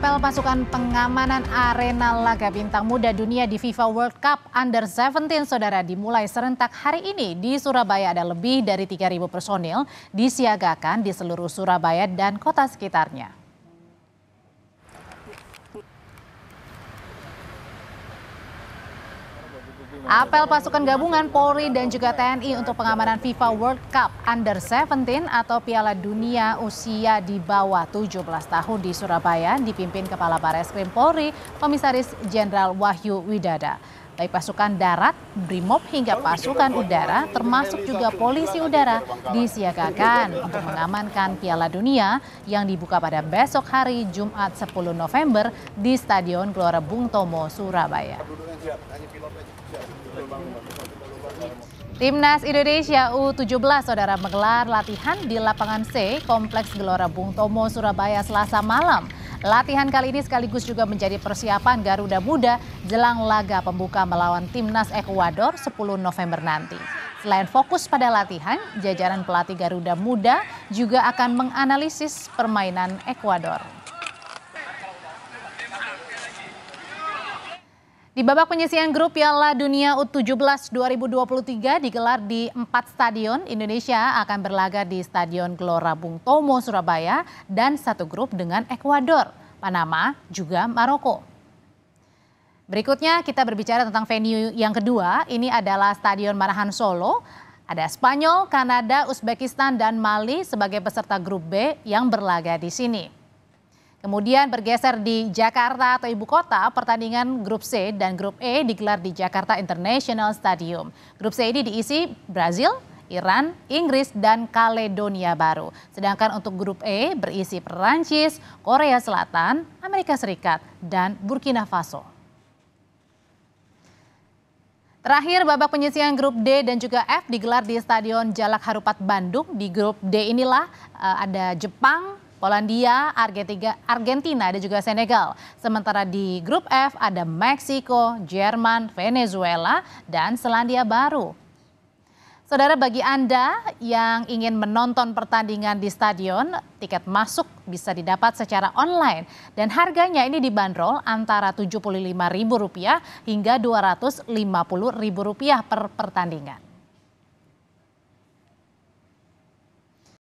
Apel pasukan pengamanan arena laga bintang muda dunia di FIFA World Cup Under-17 saudara dimulai serentak hari ini di Surabaya ada lebih dari 3.000 personil disiagakan di seluruh Surabaya dan kota sekitarnya. Apel pasukan gabungan Polri dan juga TNI untuk pengamanan FIFA World Cup Under-17 atau Piala Dunia usia di bawah 17 tahun di Surabaya dipimpin Kepala Bareskrim Polri, Komisaris Jenderal Wahyu Widada baik pasukan darat, brimob hingga pasukan udara termasuk juga polisi udara disiagakan untuk mengamankan Piala Dunia yang dibuka pada besok hari Jumat 10 November di Stadion Gelora Bung Tomo, Surabaya. Timnas Indonesia U17 saudara menggelar latihan di lapangan C Kompleks Gelora Bung Tomo, Surabaya Selasa malam. Latihan kali ini sekaligus juga menjadi persiapan Garuda Muda jelang laga pembuka melawan timnas Ekuador 10 November nanti. Selain fokus pada latihan, jajaran pelatih Garuda Muda juga akan menganalisis permainan Ekuador. Di babak penyisian grup Piala Dunia U17 2023 digelar di empat stadion, Indonesia akan berlaga di Stadion Gelora Bung Tomo, Surabaya, dan satu grup dengan Ekuador. Panama, juga Maroko. Berikutnya kita berbicara tentang venue yang kedua, ini adalah Stadion Manahan Solo. Ada Spanyol, Kanada, Uzbekistan, dan Mali sebagai peserta grup B yang berlaga di sini. Kemudian bergeser di Jakarta atau ibu kota, pertandingan grup C dan grup E digelar di Jakarta International Stadium. Grup C ini diisi Brazil, Iran, Inggris, dan Kaledonia Baru. Sedangkan untuk grup E berisi Perancis, Korea Selatan, Amerika Serikat, dan Burkina Faso. Terakhir babak penyisian grup D dan juga F digelar di Stadion Jalak Harupat Bandung. Di grup D inilah eh, ada Jepang, Polandia, Argentina dan juga Senegal. Sementara di grup F ada Meksiko, Jerman, Venezuela dan Selandia Baru. Saudara bagi Anda yang ingin menonton pertandingan di stadion, tiket masuk bisa didapat secara online dan harganya ini dibanderol antara Rp75.000 hingga Rp250.000 per pertandingan.